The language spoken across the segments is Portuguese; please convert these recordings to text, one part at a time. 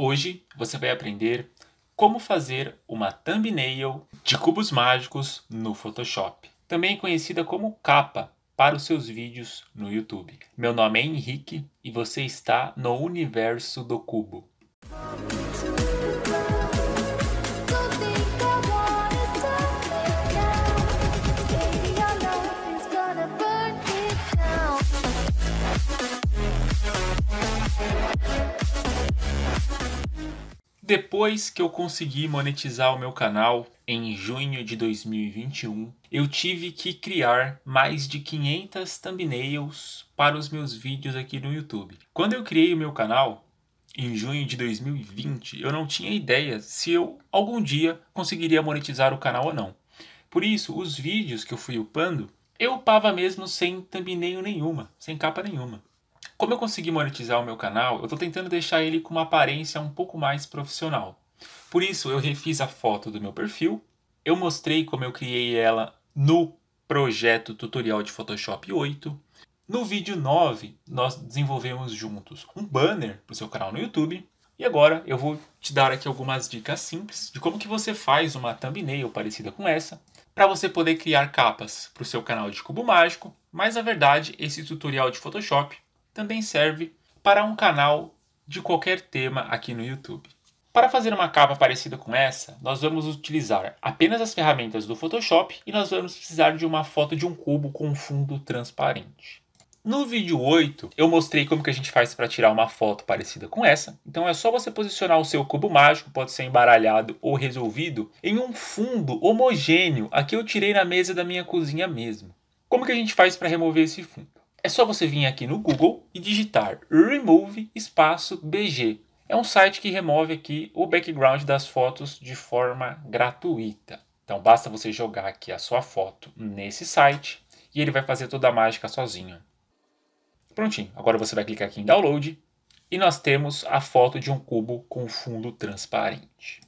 Hoje você vai aprender como fazer uma thumbnail de cubos mágicos no Photoshop, também conhecida como capa para os seus vídeos no YouTube. Meu nome é Henrique e você está no universo do cubo. Depois que eu consegui monetizar o meu canal em junho de 2021, eu tive que criar mais de 500 thumbnails para os meus vídeos aqui no YouTube. Quando eu criei o meu canal, em junho de 2020, eu não tinha ideia se eu algum dia conseguiria monetizar o canal ou não. Por isso, os vídeos que eu fui upando, eu upava mesmo sem thumbnail nenhuma, sem capa nenhuma. Como eu consegui monetizar o meu canal, eu estou tentando deixar ele com uma aparência um pouco mais profissional. Por isso, eu refiz a foto do meu perfil, eu mostrei como eu criei ela no projeto tutorial de Photoshop 8. No vídeo 9, nós desenvolvemos juntos um banner para o seu canal no YouTube. E agora eu vou te dar aqui algumas dicas simples de como que você faz uma thumbnail parecida com essa para você poder criar capas para o seu canal de Cubo Mágico. Mas na verdade, esse tutorial de Photoshop também serve para um canal de qualquer tema aqui no YouTube. Para fazer uma capa parecida com essa, nós vamos utilizar apenas as ferramentas do Photoshop e nós vamos precisar de uma foto de um cubo com fundo transparente. No vídeo 8, eu mostrei como que a gente faz para tirar uma foto parecida com essa. Então é só você posicionar o seu cubo mágico, pode ser embaralhado ou resolvido, em um fundo homogêneo. Aqui eu tirei na mesa da minha cozinha mesmo. Como que a gente faz para remover esse fundo? É só você vir aqui no Google e digitar remove espaço BG. É um site que remove aqui o background das fotos de forma gratuita. Então basta você jogar aqui a sua foto nesse site e ele vai fazer toda a mágica sozinho. Prontinho, agora você vai clicar aqui em download e nós temos a foto de um cubo com fundo transparente.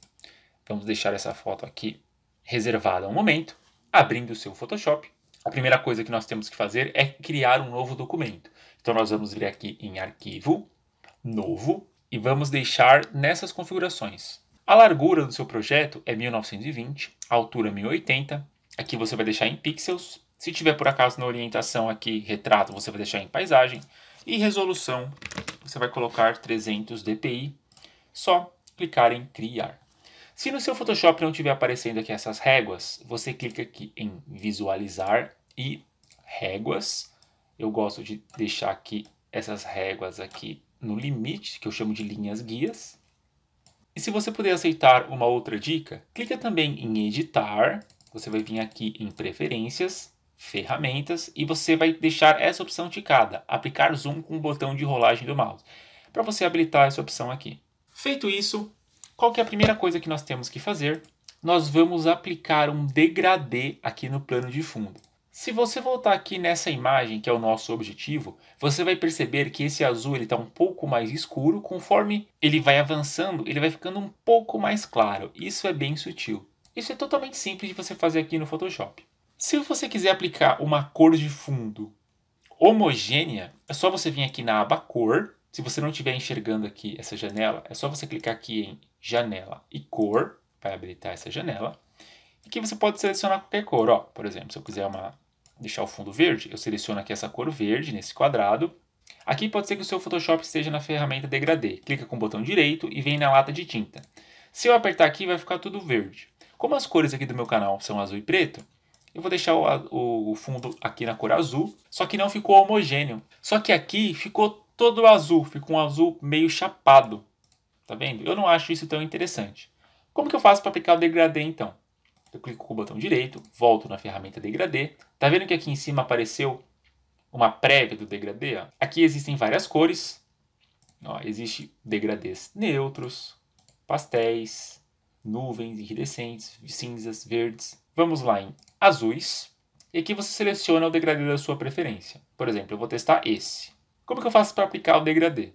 Vamos deixar essa foto aqui reservada um momento, abrindo o seu Photoshop a primeira coisa que nós temos que fazer é criar um novo documento. Então nós vamos vir aqui em arquivo, novo, e vamos deixar nessas configurações. A largura do seu projeto é 1920, a altura 1080. Aqui você vai deixar em pixels. Se tiver por acaso na orientação aqui retrato, você vai deixar em paisagem. E resolução, você vai colocar 300 dpi. Só clicar em criar. Se no seu Photoshop não estiver aparecendo aqui essas réguas, você clica aqui em visualizar e réguas. Eu gosto de deixar aqui essas réguas aqui no limite, que eu chamo de linhas guias. E se você puder aceitar uma outra dica, clica também em editar, você vai vir aqui em preferências, ferramentas e você vai deixar essa opção ticada, aplicar zoom com o botão de rolagem do mouse, para você habilitar essa opção aqui. Feito isso, qual que é a primeira coisa que nós temos que fazer? Nós vamos aplicar um degradê aqui no plano de fundo. Se você voltar aqui nessa imagem, que é o nosso objetivo, você vai perceber que esse azul está um pouco mais escuro, conforme ele vai avançando, ele vai ficando um pouco mais claro. Isso é bem sutil. Isso é totalmente simples de você fazer aqui no Photoshop. Se você quiser aplicar uma cor de fundo homogênea, é só você vir aqui na aba cor. Se você não estiver enxergando aqui essa janela, é só você clicar aqui em janela e cor, vai habilitar essa janela. E aqui você pode selecionar qualquer cor, ó. Por exemplo, se eu quiser uma, deixar o fundo verde, eu seleciono aqui essa cor verde nesse quadrado. Aqui pode ser que o seu Photoshop esteja na ferramenta degradê. Clica com o botão direito e vem na lata de tinta. Se eu apertar aqui, vai ficar tudo verde. Como as cores aqui do meu canal são azul e preto, eu vou deixar o, o fundo aqui na cor azul, só que não ficou homogêneo. Só que aqui ficou todo azul, ficou um azul meio chapado. Tá vendo? Eu não acho isso tão interessante. Como que eu faço para aplicar o degradê então? Eu clico com o botão direito, volto na ferramenta degradê. Tá vendo que aqui em cima apareceu uma prévia do degradê? Ó? Aqui existem várias cores. Ó, existe degradês neutros, pastéis, nuvens iridescentes, cinzas, verdes. Vamos lá em azuis. E aqui você seleciona o degradê da sua preferência. Por exemplo, eu vou testar esse. Como que eu faço para aplicar o degradê?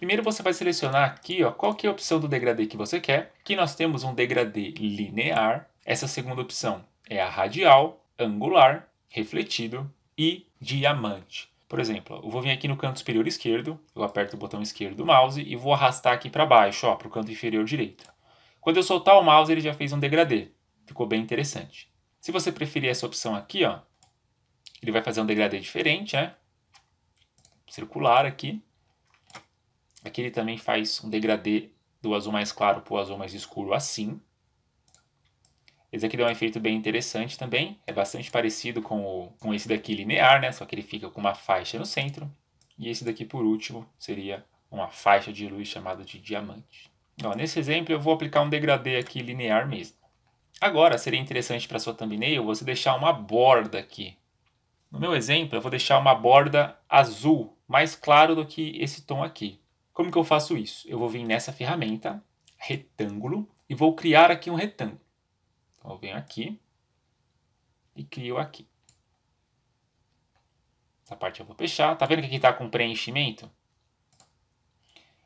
Primeiro você vai selecionar aqui ó, qual que é a opção do degradê que você quer. Aqui nós temos um degradê linear. Essa segunda opção é a radial, angular, refletido e diamante. Por exemplo, eu vou vir aqui no canto superior esquerdo, eu aperto o botão esquerdo do mouse e vou arrastar aqui para baixo, para o canto inferior direito. Quando eu soltar o mouse, ele já fez um degradê. Ficou bem interessante. Se você preferir essa opção aqui, ó, ele vai fazer um degradê diferente, né? Circular aqui. Aqui é ele também faz um degradê do azul mais claro para o azul mais escuro, assim. Esse aqui dá um efeito bem interessante também. É bastante parecido com, o, com esse daqui linear, né? Só que ele fica com uma faixa no centro. E esse daqui, por último, seria uma faixa de luz chamada de diamante. nesse exemplo, eu vou aplicar um degradê aqui linear mesmo. Agora, seria interessante para sua thumbnail você deixar uma borda aqui. No meu exemplo, eu vou deixar uma borda azul mais claro do que esse tom aqui. Como que eu faço isso? Eu vou vir nessa ferramenta, retângulo, e vou criar aqui um retângulo. Então, eu venho aqui e crio aqui. Essa parte eu vou fechar. Tá vendo que aqui está com preenchimento?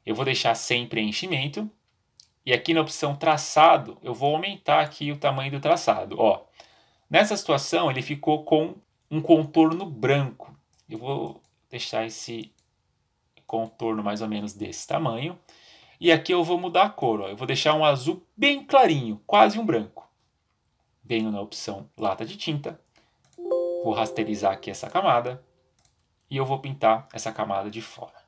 Eu vou deixar sem preenchimento. E aqui na opção traçado, eu vou aumentar aqui o tamanho do traçado. Ó, nessa situação, ele ficou com um contorno branco. Eu vou deixar esse contorno mais ou menos desse tamanho. E aqui eu vou mudar a cor, ó. eu vou deixar um azul bem clarinho, quase um branco. Venho na opção lata de tinta, vou rasterizar aqui essa camada e eu vou pintar essa camada de fora.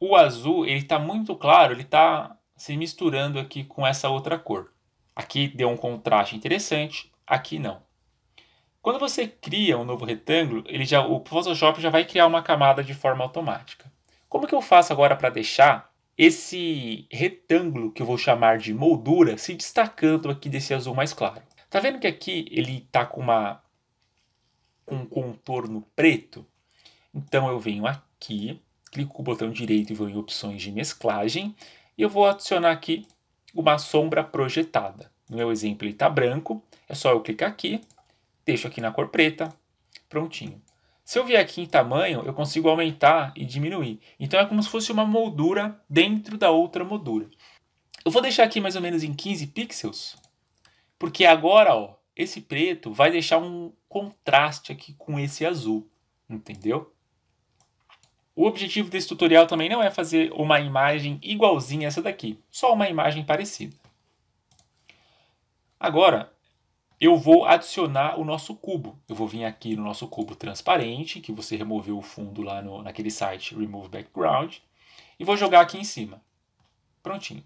O azul, ele está muito claro, ele está se misturando aqui com essa outra cor. Aqui deu um contraste interessante, aqui não. Quando você cria um novo retângulo, ele já, o Photoshop já vai criar uma camada de forma automática. Como que eu faço agora para deixar esse retângulo que eu vou chamar de moldura se destacando aqui desse azul mais claro? Tá vendo que aqui ele está com uma com um contorno preto? Então eu venho aqui, clico com o botão direito e vou em opções de mesclagem e eu vou adicionar aqui uma sombra projetada. No meu exemplo ele está branco, é só eu clicar aqui, deixo aqui na cor preta, prontinho. Se eu vier aqui em tamanho, eu consigo aumentar e diminuir. Então é como se fosse uma moldura dentro da outra moldura. Eu vou deixar aqui mais ou menos em 15 pixels, porque agora, ó, esse preto vai deixar um contraste aqui com esse azul, entendeu? O objetivo desse tutorial também não é fazer uma imagem igualzinha a essa daqui, só uma imagem parecida. Agora, eu vou adicionar o nosso cubo. Eu vou vir aqui no nosso cubo transparente, que você removeu o fundo lá no, naquele site Remove Background, e vou jogar aqui em cima. Prontinho.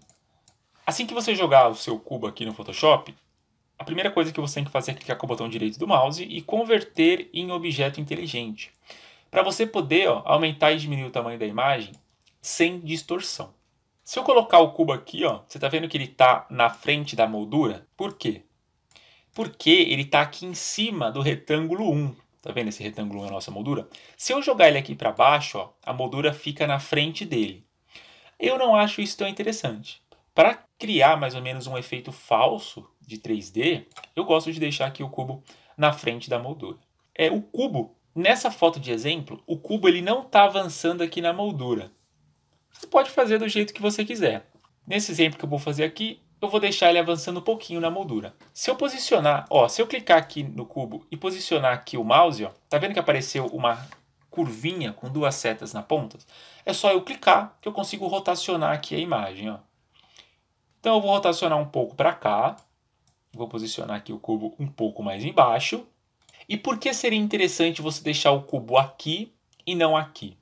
Assim que você jogar o seu cubo aqui no Photoshop, a primeira coisa que você tem que fazer é clicar com o botão direito do mouse e converter em objeto inteligente. Para você poder ó, aumentar e diminuir o tamanho da imagem sem distorção. Se eu colocar o cubo aqui, ó, você está vendo que ele está na frente da moldura? Por quê? porque ele está aqui em cima do retângulo 1. Tá vendo esse retângulo 1 é a nossa moldura? Se eu jogar ele aqui para baixo, ó, a moldura fica na frente dele. Eu não acho isso tão interessante. Para criar mais ou menos um efeito falso de 3D, eu gosto de deixar aqui o cubo na frente da moldura. É o cubo. Nessa foto de exemplo, o cubo ele não está avançando aqui na moldura. Você pode fazer do jeito que você quiser. Nesse exemplo que eu vou fazer aqui, eu vou deixar ele avançando um pouquinho na moldura. Se eu posicionar, ó, se eu clicar aqui no cubo e posicionar aqui o mouse, ó, tá vendo que apareceu uma curvinha com duas setas na ponta? É só eu clicar que eu consigo rotacionar aqui a imagem, ó. Então eu vou rotacionar um pouco para cá, vou posicionar aqui o cubo um pouco mais embaixo. E por que seria interessante você deixar o cubo aqui e não aqui?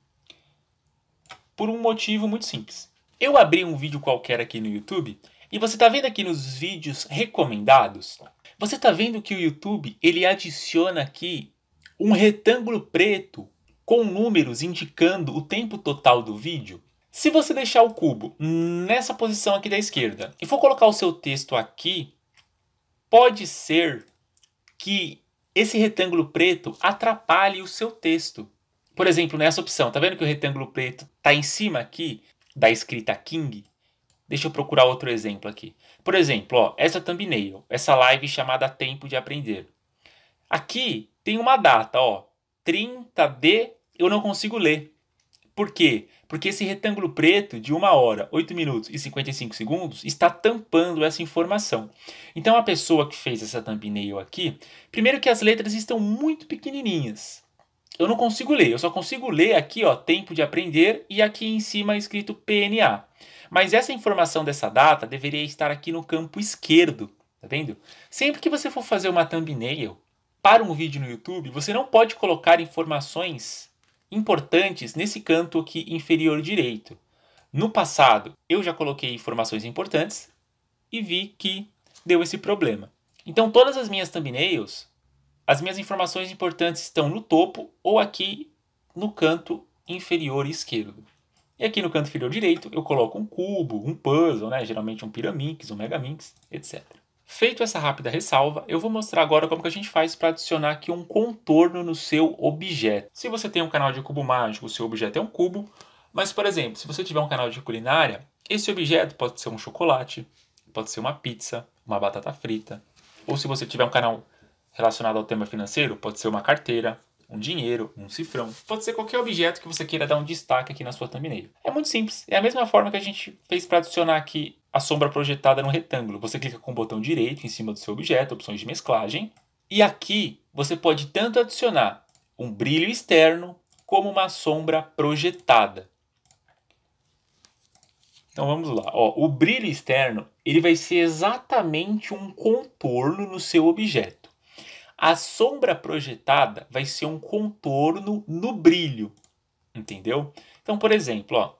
Por um motivo muito simples. Eu abri um vídeo qualquer aqui no YouTube e você está vendo aqui nos vídeos recomendados? Você está vendo que o YouTube ele adiciona aqui um retângulo preto com números indicando o tempo total do vídeo? Se você deixar o cubo nessa posição aqui da esquerda e for colocar o seu texto aqui, pode ser que esse retângulo preto atrapalhe o seu texto. Por exemplo, nessa opção, tá vendo que o retângulo preto está em cima aqui da escrita King? Deixa eu procurar outro exemplo aqui. Por exemplo, ó, essa thumbnail, essa live chamada Tempo de Aprender. Aqui tem uma data, ó, 30 de eu não consigo ler. Por quê? Porque esse retângulo preto de 1 hora, 8 minutos e 55 segundos está tampando essa informação. Então a pessoa que fez essa thumbnail aqui, primeiro que as letras estão muito pequenininhas eu não consigo ler, eu só consigo ler aqui, ó, tempo de aprender e aqui em cima é escrito PNA. Mas essa informação dessa data deveria estar aqui no campo esquerdo, tá vendo? Sempre que você for fazer uma thumbnail para um vídeo no YouTube, você não pode colocar informações importantes nesse canto aqui inferior direito. No passado, eu já coloquei informações importantes e vi que deu esse problema. Então todas as minhas thumbnails as minhas informações importantes estão no topo ou aqui no canto inferior esquerdo. E aqui no canto inferior direito eu coloco um cubo, um puzzle, né? geralmente um Pyraminx, um Megaminx, etc. Feito essa rápida ressalva, eu vou mostrar agora como que a gente faz para adicionar aqui um contorno no seu objeto. Se você tem um canal de cubo mágico, o seu objeto é um cubo, mas, por exemplo, se você tiver um canal de culinária, esse objeto pode ser um chocolate, pode ser uma pizza, uma batata frita, ou se você tiver um canal relacionado ao tema financeiro pode ser uma carteira, um dinheiro, um cifrão. Pode ser qualquer objeto que você queira dar um destaque aqui na sua thumbnail. É muito simples. É a mesma forma que a gente fez para adicionar aqui a sombra projetada no retângulo. Você clica com o botão direito em cima do seu objeto, opções de mesclagem. E aqui você pode tanto adicionar um brilho externo como uma sombra projetada. Então vamos lá. Ó, o brilho externo ele vai ser exatamente um contorno no seu objeto. A sombra projetada vai ser um contorno no brilho, entendeu? Então, por exemplo, ó,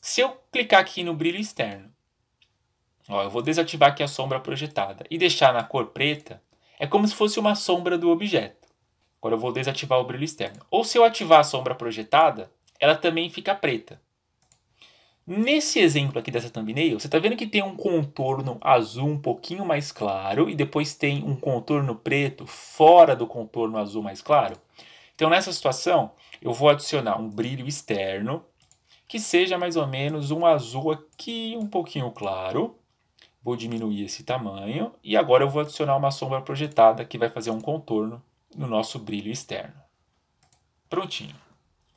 se eu clicar aqui no brilho externo, ó, eu vou desativar aqui a sombra projetada e deixar na cor preta, é como se fosse uma sombra do objeto. Agora eu vou desativar o brilho externo. Ou se eu ativar a sombra projetada, ela também fica preta. Nesse exemplo aqui dessa thumbnail, você está vendo que tem um contorno azul um pouquinho mais claro e depois tem um contorno preto fora do contorno azul mais claro? Então, nessa situação, eu vou adicionar um brilho externo que seja mais ou menos um azul aqui um pouquinho claro. Vou diminuir esse tamanho e agora eu vou adicionar uma sombra projetada que vai fazer um contorno no nosso brilho externo. Prontinho.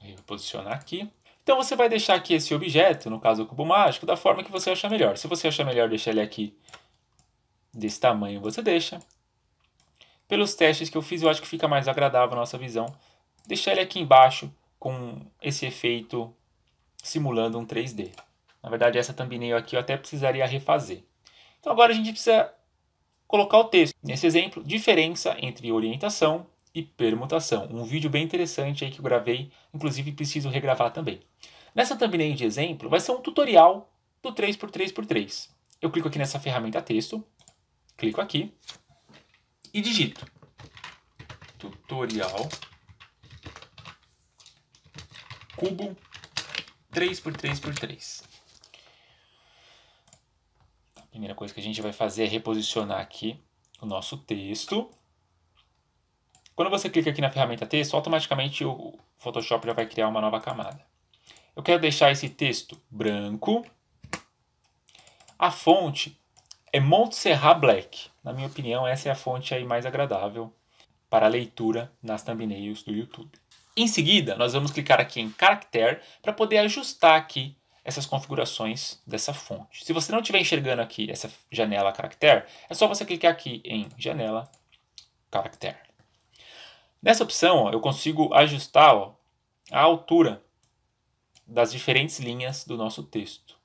vou posicionar aqui. Então você vai deixar aqui esse objeto, no caso o cubo mágico, da forma que você achar melhor. Se você achar melhor deixar ele aqui desse tamanho, você deixa. Pelos testes que eu fiz, eu acho que fica mais agradável a nossa visão. Deixar ele aqui embaixo com esse efeito simulando um 3D. Na verdade, essa thumbnail aqui eu até precisaria refazer. Então agora a gente precisa colocar o texto. Nesse exemplo, diferença entre orientação e permutação. Um vídeo bem interessante aí que eu gravei, inclusive preciso regravar também. Nessa thumbnail de exemplo, vai ser um tutorial do 3x3x3. Eu clico aqui nessa ferramenta texto, clico aqui e digito tutorial cubo 3x3x3. A primeira coisa que a gente vai fazer é reposicionar aqui o nosso texto. Quando você clica aqui na ferramenta texto, automaticamente o Photoshop já vai criar uma nova camada. Eu quero deixar esse texto branco. A fonte é Montserrat Black. Na minha opinião, essa é a fonte aí mais agradável para leitura nas thumbnails do YouTube. Em seguida, nós vamos clicar aqui em Character para poder ajustar aqui essas configurações dessa fonte. Se você não estiver enxergando aqui essa janela Character, é só você clicar aqui em Janela Character. Nessa opção, ó, eu consigo ajustar ó, a altura das diferentes linhas do nosso texto.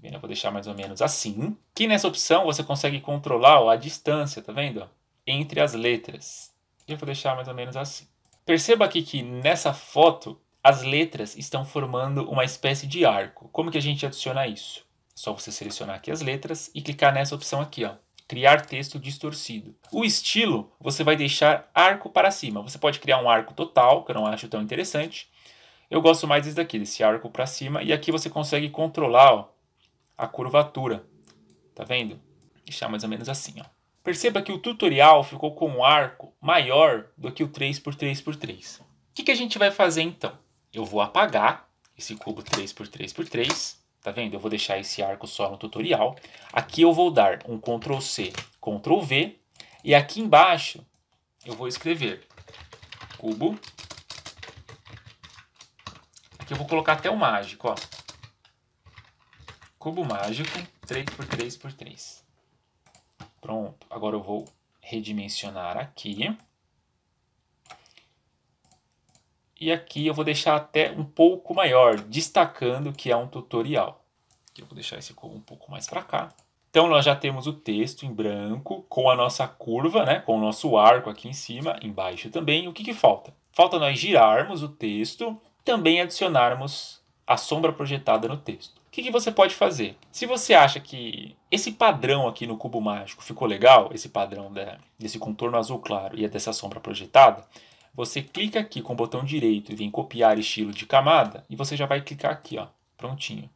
Tá eu vou deixar mais ou menos assim. Aqui nessa opção você consegue controlar ó, a distância, tá vendo? Entre as letras. Eu vou deixar mais ou menos assim. Perceba aqui que nessa foto as letras estão formando uma espécie de arco. Como que a gente adiciona isso? É só você selecionar aqui as letras e clicar nessa opção aqui, ó, criar texto distorcido. O estilo, você vai deixar arco para cima. Você pode criar um arco total, que eu não acho tão interessante. Eu gosto mais desse daqui, desse arco para cima. E aqui você consegue controlar ó, a curvatura. Tá vendo? Deixar mais ou menos assim. Ó. Perceba que o tutorial ficou com um arco maior do que o 3x3x3. O que, que a gente vai fazer então? Eu vou apagar esse cubo 3x3x3 Tá vendo? Eu vou deixar esse arco só no tutorial. Aqui eu vou dar um Ctrl C, Ctrl V. E aqui embaixo eu vou escrever cubo. Aqui eu vou colocar até o mágico, ó. Cubo mágico, 3 por 3 por 3 Pronto. Agora eu vou redimensionar aqui. E aqui eu vou deixar até um pouco maior, destacando que é um tutorial. Aqui eu vou deixar esse um pouco mais para cá. Então nós já temos o texto em branco com a nossa curva, né, com o nosso arco aqui em cima, embaixo também. O que, que falta? Falta nós girarmos o texto, também adicionarmos a sombra projetada no texto. O que, que você pode fazer? Se você acha que esse padrão aqui no cubo mágico ficou legal, esse padrão desse contorno azul claro e dessa sombra projetada, você clica aqui com o botão direito e vem copiar estilo de camada e você já vai clicar aqui, ó, prontinho.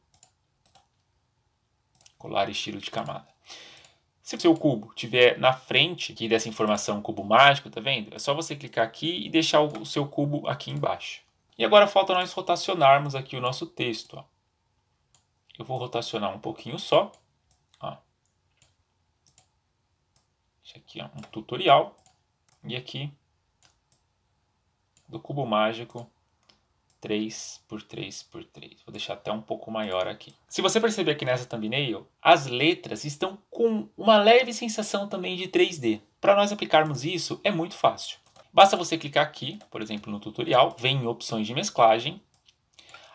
Colar estilo de camada. Se o seu cubo tiver na frente aqui dessa informação cubo mágico, tá vendo? É só você clicar aqui e deixar o seu cubo aqui embaixo. E agora falta nós rotacionarmos aqui o nosso texto. Ó. Eu vou rotacionar um pouquinho só. Ó. Isso aqui é um tutorial. E aqui do cubo mágico 3 por 3 por 3. Vou deixar até um pouco maior aqui. Se você perceber aqui nessa thumbnail, as letras estão com uma leve sensação também de 3D. Para nós aplicarmos isso, é muito fácil. Basta você clicar aqui, por exemplo, no tutorial, vem em opções de mesclagem.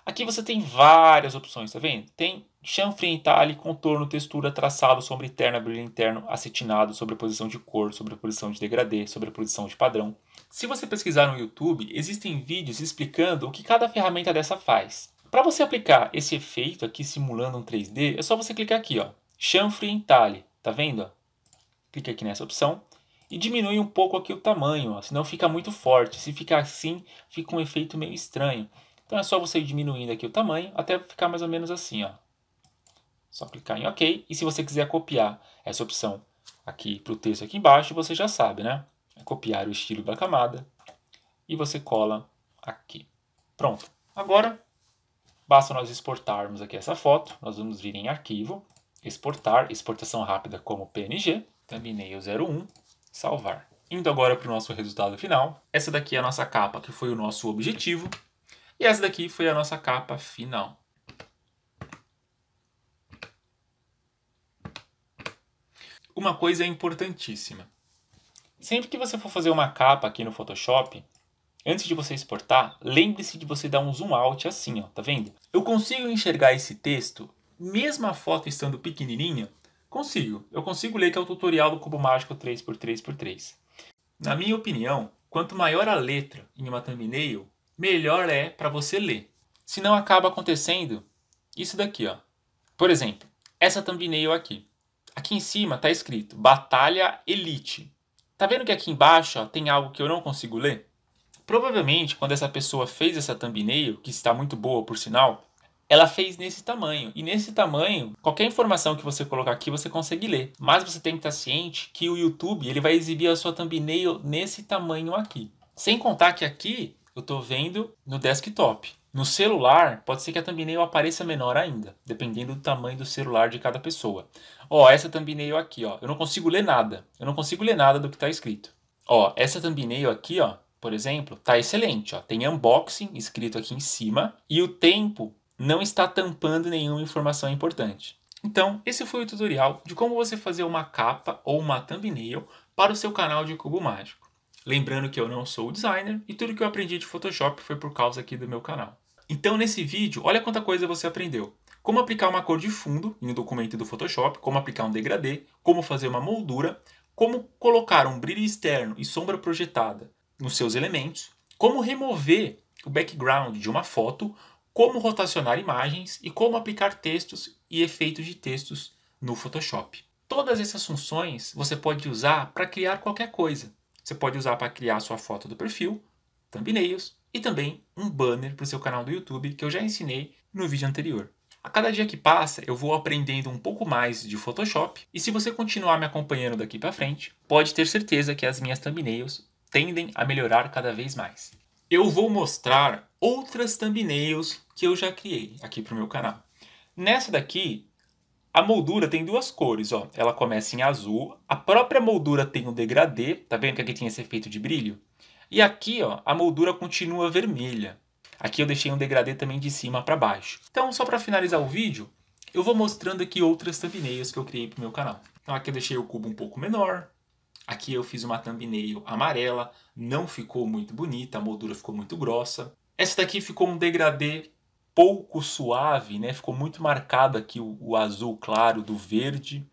Aqui você tem várias opções, tá vendo? Tem chanfre entalhe, contorno, textura, traçado, sombra interna, brilho interno, acetinado, sobreposição de cor, sobreposição de degradê, sobreposição de padrão. Se você pesquisar no YouTube, existem vídeos explicando o que cada ferramenta dessa faz. Para você aplicar esse efeito aqui simulando um 3D, é só você clicar aqui, ó, chanfre em tale, tá vendo? Ó? Clique aqui nessa opção e diminui um pouco aqui o tamanho, ó, senão fica muito forte. Se ficar assim, fica um efeito meio estranho. Então é só você ir diminuindo aqui o tamanho até ficar mais ou menos assim, ó. Só clicar em OK e se você quiser copiar essa opção aqui para o texto aqui embaixo, você já sabe, né? copiar o estilo da camada e você cola aqui. Pronto. Agora, basta nós exportarmos aqui essa foto. Nós vamos vir em arquivo, exportar, exportação rápida como PNG, thumbnail 01, salvar. Indo agora para o nosso resultado final. Essa daqui é a nossa capa, que foi o nosso objetivo. E essa daqui foi a nossa capa final. Uma coisa importantíssima. Sempre que você for fazer uma capa aqui no Photoshop, antes de você exportar, lembre-se de você dar um zoom out assim, ó, tá vendo? Eu consigo enxergar esse texto, mesmo a foto estando pequenininha? Consigo. Eu consigo ler que é o tutorial do Cubo Mágico 3x3x3. Na minha opinião, quanto maior a letra em uma thumbnail, melhor é para você ler. Se não acaba acontecendo isso daqui, ó. Por exemplo, essa thumbnail aqui. Aqui em cima está escrito Batalha Elite. Tá vendo que aqui embaixo ó, tem algo que eu não consigo ler? Provavelmente, quando essa pessoa fez essa thumbnail, que está muito boa por sinal, ela fez nesse tamanho. E nesse tamanho, qualquer informação que você colocar aqui, você consegue ler. Mas você tem que estar ciente que o YouTube ele vai exibir a sua thumbnail nesse tamanho aqui. Sem contar que aqui eu estou vendo no desktop. No celular, pode ser que a thumbnail apareça menor ainda, dependendo do tamanho do celular de cada pessoa. Ó, essa thumbnail aqui, ó, eu não consigo ler nada. Eu não consigo ler nada do que está escrito. Ó, essa thumbnail aqui, ó, por exemplo, tá excelente, ó. Tem unboxing escrito aqui em cima e o tempo não está tampando nenhuma informação importante. Então, esse foi o tutorial de como você fazer uma capa ou uma thumbnail para o seu canal de Cubo Mágico. Lembrando que eu não sou designer e tudo que eu aprendi de Photoshop foi por causa aqui do meu canal. Então, nesse vídeo, olha quanta coisa você aprendeu. Como aplicar uma cor de fundo em um documento do Photoshop, como aplicar um degradê, como fazer uma moldura, como colocar um brilho externo e sombra projetada nos seus elementos, como remover o background de uma foto, como rotacionar imagens e como aplicar textos e efeitos de textos no Photoshop. Todas essas funções você pode usar para criar qualquer coisa. Você pode usar para criar sua foto do perfil, thumbnails, e também um banner para o seu canal do YouTube que eu já ensinei no vídeo anterior. A cada dia que passa, eu vou aprendendo um pouco mais de Photoshop, e se você continuar me acompanhando daqui para frente, pode ter certeza que as minhas thumbnails tendem a melhorar cada vez mais. Eu vou mostrar outras thumbnails que eu já criei aqui para o meu canal. Nessa daqui, a moldura tem duas cores, ó. Ela começa em azul, a própria moldura tem um degradê, tá vendo que aqui tem esse efeito de brilho? E aqui ó, a moldura continua vermelha. Aqui eu deixei um degradê também de cima para baixo. Então, só para finalizar o vídeo, eu vou mostrando aqui outras thumbnails que eu criei para o meu canal. Então aqui eu deixei o cubo um pouco menor, aqui eu fiz uma thumbnail amarela, não ficou muito bonita, a moldura ficou muito grossa. Essa daqui ficou um degradê pouco suave, né? ficou muito marcado aqui o, o azul claro do verde.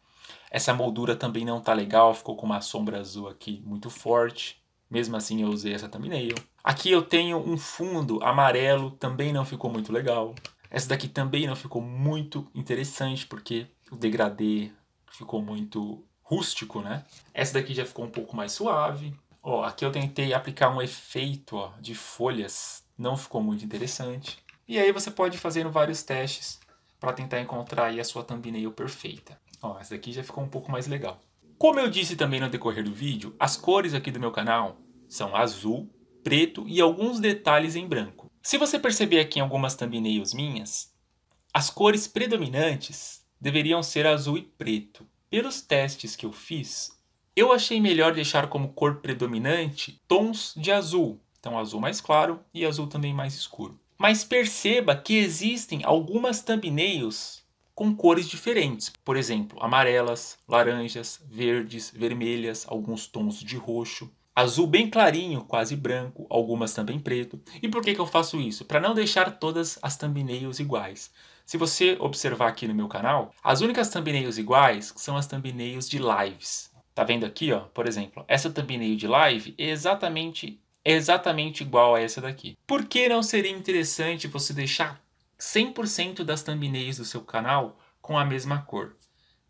Essa moldura também não está legal, ficou com uma sombra azul aqui muito forte. Mesmo assim eu usei essa thumbnail. Aqui eu tenho um fundo amarelo, também não ficou muito legal. Essa daqui também não ficou muito interessante, porque o degradê ficou muito rústico, né? Essa daqui já ficou um pouco mais suave. Ó, aqui eu tentei aplicar um efeito ó, de folhas, não ficou muito interessante. E aí você pode ir fazendo vários testes para tentar encontrar aí a sua thumbnail perfeita. Ó, essa daqui já ficou um pouco mais legal. Como eu disse também no decorrer do vídeo, as cores aqui do meu canal são azul, preto e alguns detalhes em branco. Se você perceber aqui em algumas thumbnails minhas, as cores predominantes deveriam ser azul e preto. Pelos testes que eu fiz, eu achei melhor deixar como cor predominante tons de azul, então azul mais claro e azul também mais escuro. Mas perceba que existem algumas thumbnails com cores diferentes, por exemplo, amarelas, laranjas, verdes, vermelhas, alguns tons de roxo azul bem clarinho, quase branco, algumas também preto. E por que, que eu faço isso? Para não deixar todas as thumbnails iguais. Se você observar aqui no meu canal, as únicas thumbnails iguais são as thumbnails de lives. Tá vendo aqui, ó? Por exemplo, essa thumbnail de live é exatamente, é exatamente igual a essa daqui. Por que não seria interessante você deixar 100% das thumbnails do seu canal com a mesma cor?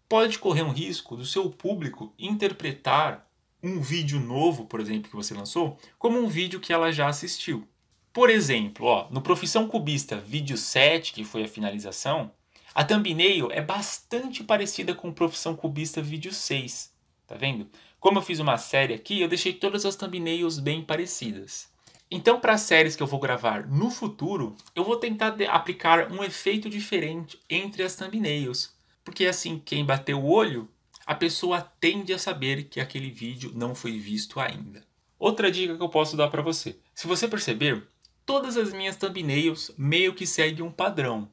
Pode correr um risco do seu público interpretar um vídeo novo, por exemplo, que você lançou, como um vídeo que ela já assistiu. Por exemplo, ó, no Profissão Cubista, vídeo 7, que foi a finalização, a thumbnail é bastante parecida com Profissão Cubista vídeo 6. Tá vendo? Como eu fiz uma série aqui, eu deixei todas as thumbnails bem parecidas. Então, para as séries que eu vou gravar no futuro, eu vou tentar aplicar um efeito diferente entre as thumbnails. Porque assim, quem bater o olho a pessoa tende a saber que aquele vídeo não foi visto ainda. Outra dica que eu posso dar para você. Se você perceber, todas as minhas thumbnails meio que seguem um padrão.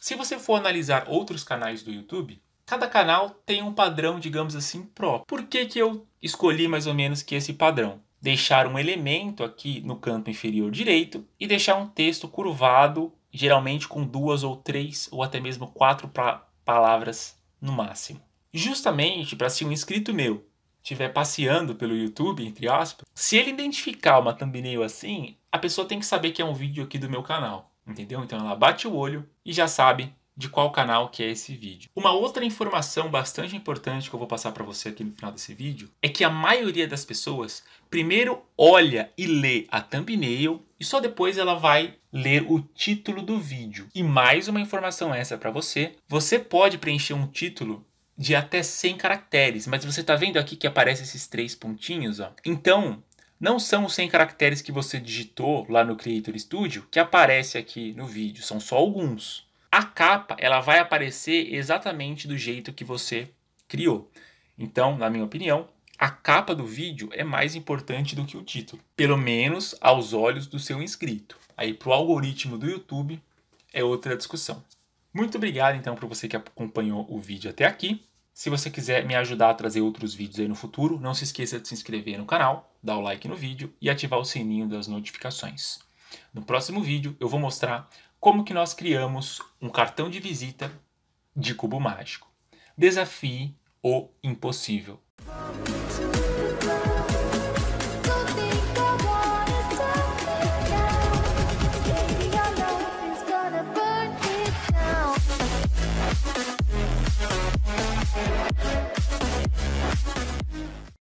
Se você for analisar outros canais do YouTube, cada canal tem um padrão, digamos assim, próprio. Por que, que eu escolhi mais ou menos que esse padrão? Deixar um elemento aqui no canto inferior direito e deixar um texto curvado, geralmente com duas ou três ou até mesmo quatro palavras no máximo justamente para se um inscrito meu estiver passeando pelo YouTube, entre aspas, se ele identificar uma thumbnail assim, a pessoa tem que saber que é um vídeo aqui do meu canal, entendeu? Então ela bate o olho e já sabe de qual canal que é esse vídeo. Uma outra informação bastante importante que eu vou passar para você aqui no final desse vídeo é que a maioria das pessoas primeiro olha e lê a thumbnail e só depois ela vai ler o título do vídeo. E mais uma informação essa para você, você pode preencher um título de até 100 caracteres, mas você está vendo aqui que aparece esses três pontinhos, ó. Então, não são os 100 caracteres que você digitou lá no Creator Studio que aparece aqui no vídeo, são só alguns. A capa, ela vai aparecer exatamente do jeito que você criou. Então, na minha opinião, a capa do vídeo é mais importante do que o título, pelo menos aos olhos do seu inscrito. Aí para o algoritmo do YouTube é outra discussão. Muito obrigado então para você que acompanhou o vídeo até aqui. Se você quiser me ajudar a trazer outros vídeos aí no futuro, não se esqueça de se inscrever no canal, dar o like no vídeo e ativar o sininho das notificações. No próximo vídeo eu vou mostrar como que nós criamos um cartão de visita de cubo mágico. Desafie o impossível.